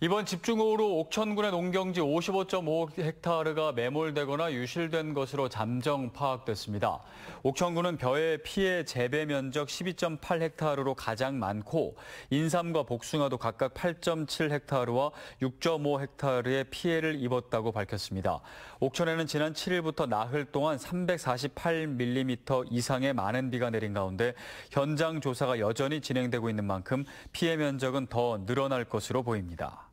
이번 집중호우로 옥천군의 농경지 55.5헥타르가 매몰되거나 유실된 것으로 잠정 파악됐습니다. 옥천군은 벼의 피해 재배 면적 12.8헥타르로 가장 많고 인삼과 복숭아도 각각 8.7헥타르와 6.5헥타르의 피해를 입었다고 밝혔습니다. 옥천에는 지난 7일부터 나흘 동안 348mm 이상의 많은 비가 내린 가운데 현장 조사가 여전히 진행되고 있는 만큼 피해 면적은 더 늘어날 것으로 보입니다.